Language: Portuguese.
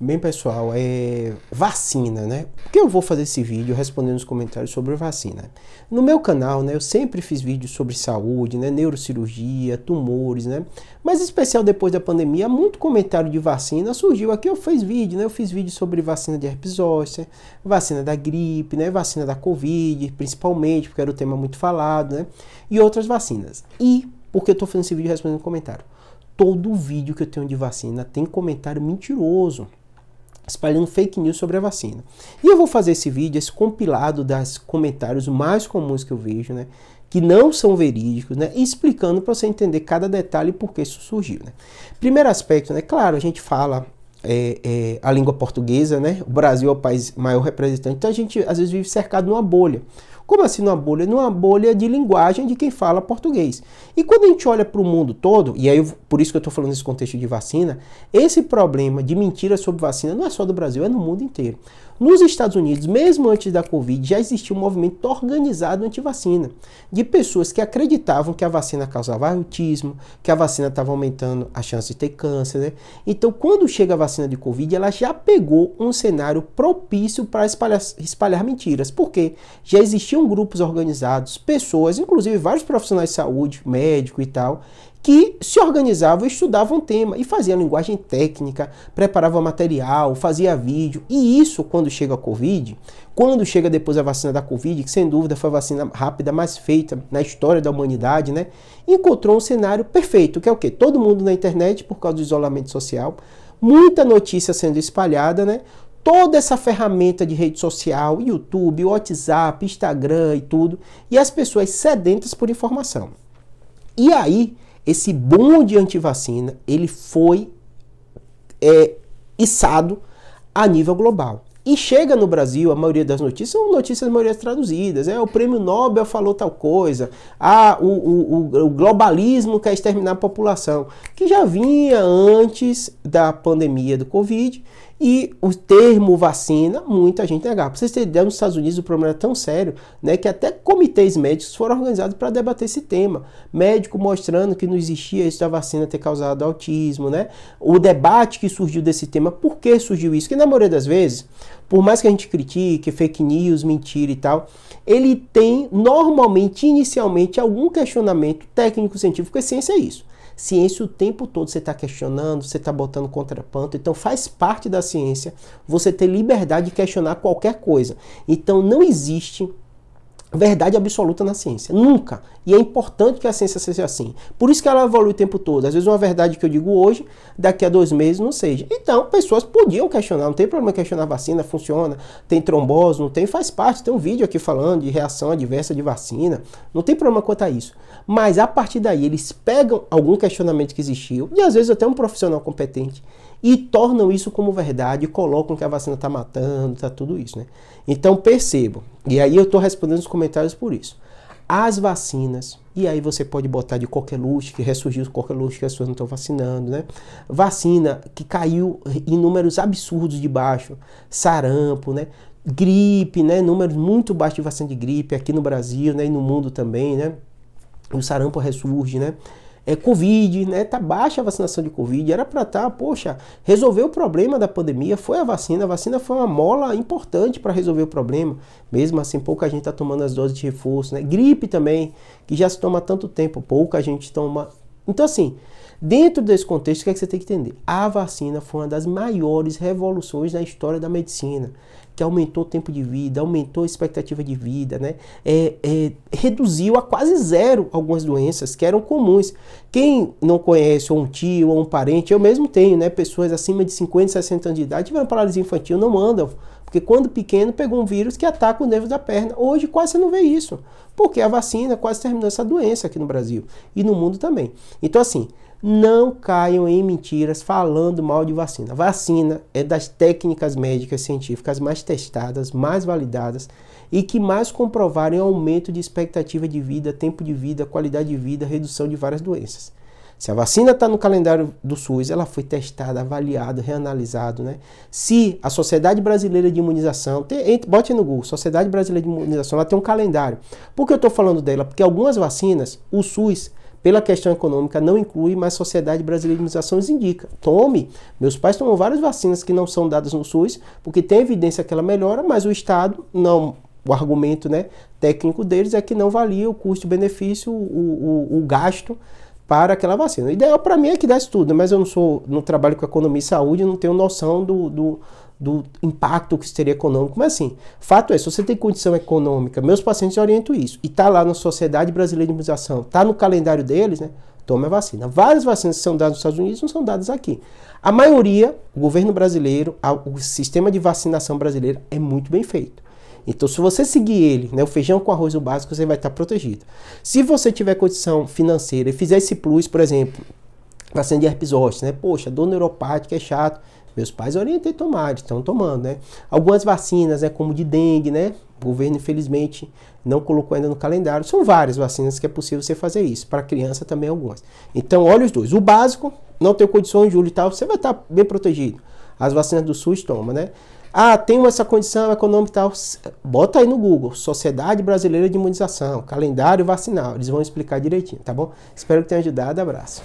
Bem, pessoal, é vacina, né? Por que eu vou fazer esse vídeo respondendo os comentários sobre vacina? No meu canal, né, eu sempre fiz vídeos sobre saúde, né, neurocirurgia, tumores, né? Mas em especial depois da pandemia, muito comentário de vacina surgiu aqui, eu fiz vídeo, né? Eu fiz vídeo sobre vacina de herpes zoster, vacina da gripe, né, vacina da COVID, principalmente, porque era o tema muito falado, né? E outras vacinas. E por que eu tô fazendo esse vídeo respondendo comentário? Todo vídeo que eu tenho de vacina tem comentário mentiroso espalhando fake news sobre a vacina. E eu vou fazer esse vídeo, esse compilado dos comentários mais comuns que eu vejo, né? Que não são verídicos, né? Explicando para você entender cada detalhe e por que isso surgiu, né? Primeiro aspecto, né? Claro, a gente fala é, é, a língua portuguesa, né? O Brasil é o país maior representante, então a gente às vezes vive cercado numa bolha. Como assim numa bolha? Numa bolha de linguagem de quem fala português. E quando a gente olha para o mundo todo, e aí eu, por isso que eu estou falando nesse contexto de vacina, esse problema de mentira sobre vacina não é só do Brasil, é no mundo inteiro. Nos Estados Unidos, mesmo antes da Covid, já existia um movimento organizado anti-vacina, de pessoas que acreditavam que a vacina causava autismo, que a vacina estava aumentando a chance de ter câncer. Né? Então, quando chega a vacina de Covid, ela já pegou um cenário propício para espalhar, espalhar mentiras, porque já existia existiam grupos organizados, pessoas, inclusive vários profissionais de saúde, médico e tal, que se organizavam, estudavam o tema e faziam linguagem técnica, preparavam material, fazia vídeo. E isso quando chega a Covid, quando chega depois a vacina da Covid, que sem dúvida foi a vacina rápida mais feita na história da humanidade, né? Encontrou um cenário perfeito, que é o quê? Todo mundo na internet por causa do isolamento social, muita notícia sendo espalhada, né? toda essa ferramenta de rede social, YouTube, WhatsApp, Instagram e tudo, e as pessoas sedentas por informação. E aí, esse boom de antivacina, ele foi é, içado a nível global. E chega no Brasil, a maioria das notícias são notícias maioria traduzidas. É, o prêmio Nobel falou tal coisa. Ah, o, o, o, globalismo quer exterminar a população. Que já vinha antes da pandemia do Covid e o termo vacina, muita gente negava. Para vocês terem ideia, nos Estados Unidos o problema é tão sério né, que até comitês médicos foram organizados para debater esse tema. Médico mostrando que não existia isso da vacina ter causado autismo, né? O debate que surgiu desse tema, por que surgiu isso? Que na maioria das vezes, por mais que a gente critique, fake news, mentira e tal, ele tem normalmente, inicialmente, algum questionamento técnico-científico, essência ciência é isso. Ciência o tempo todo você está questionando, você está botando contraponto. Então faz parte da ciência você ter liberdade de questionar qualquer coisa. Então não existe verdade absoluta na ciência. Nunca. E é importante que a ciência seja assim. Por isso que ela evolui o tempo todo. Às vezes uma verdade que eu digo hoje, daqui a dois meses não seja. Então, pessoas podiam questionar, não tem problema questionar vacina, funciona, tem trombose, não tem, faz parte. Tem um vídeo aqui falando de reação adversa de vacina. Não tem problema quanto a isso. Mas a partir daí, eles pegam algum questionamento que existiu, e às vezes até um profissional competente, e tornam isso como verdade, colocam que a vacina está matando, está tudo isso, né? Então percebo e aí eu estou respondendo os comentários por isso. As vacinas, e aí você pode botar de qualquer luxo, que ressurgiu qualquer luxo que as pessoas não estão vacinando, né? Vacina que caiu em números absurdos de baixo, sarampo, né? Gripe, né? Números muito baixos de vacina de gripe aqui no Brasil, né? E no mundo também, né? O sarampo ressurge, né? é, Covid, né? Tá baixa a vacinação de Covid, era para estar, tá, poxa, resolver o problema da pandemia foi a vacina, a vacina foi uma mola importante para resolver o problema, mesmo assim pouca gente está tomando as doses de reforço, né? Gripe também, que já se toma há tanto tempo, pouca gente toma então, assim, dentro desse contexto, o que, é que você tem que entender? A vacina foi uma das maiores revoluções na história da medicina, que aumentou o tempo de vida, aumentou a expectativa de vida, né? É, é, reduziu a quase zero algumas doenças que eram comuns. Quem não conhece, ou um tio, ou um parente, eu mesmo tenho, né? Pessoas acima de 50, 60 anos de idade tiveram paralisia infantil, não andam porque quando pequeno pegou um vírus que ataca o nervo da perna. Hoje quase você não vê isso. Porque a vacina quase terminou essa doença aqui no Brasil e no mundo também. Então, assim, não caiam em mentiras falando mal de vacina. A vacina é das técnicas médicas científicas mais testadas, mais validadas e que mais comprovaram aumento de expectativa de vida, tempo de vida, qualidade de vida, redução de várias doenças. Se a vacina está no calendário do SUS, ela foi testada, avaliada, reanalisada, né? Se a Sociedade Brasileira de Imunização, tem, bote no Google, Sociedade Brasileira de Imunização, ela tem um calendário. Por que eu estou falando dela? Porque algumas vacinas, o SUS, pela questão econômica, não inclui, mas a Sociedade Brasileira de Imunização indica. Tome. Meus pais tomam várias vacinas que não são dadas no SUS, porque tem evidência que ela melhora, mas o Estado não o argumento né, técnico deles é que não valia o custo-benefício, o, o, o, gasto para aquela vacina. O ideal para mim é que desse tudo, mas eu não sou, não trabalho com economia e saúde, não tenho noção do, do, do impacto que teria econômico. Mas assim, fato é, se você tem condição econômica, meus pacientes orientam isso, e está lá na Sociedade Brasileira de Imunização, está no calendário deles, né? Tome a vacina. Várias vacinas que são dadas nos Estados Unidos não são dadas aqui. A maioria, o governo brasileiro, o sistema de vacinação brasileiro é muito bem feito. Então, se você seguir ele, né, o feijão com arroz o básico, você vai estar protegido. Se você tiver condição financeira e fizer esse plus, por exemplo, vacina de herpesósteos, né? Poxa, dor neuropática é chato. Meus pais orientei a tomar, estão tomando, né? Algumas vacinas, né, como de dengue, né? O governo, infelizmente, não colocou ainda no calendário. São várias vacinas que é possível você fazer isso. Para criança também algumas. Então, olha os dois. O básico, não ter condições de julho e tal, você vai estar bem protegido. As vacinas do SUS toma, né? Ah, tem essa condição econômica e tal. Bota aí no Google, Sociedade Brasileira de Imunização, calendário vacinal. Eles vão explicar direitinho, tá bom? Espero que tenha ajudado. Abraço.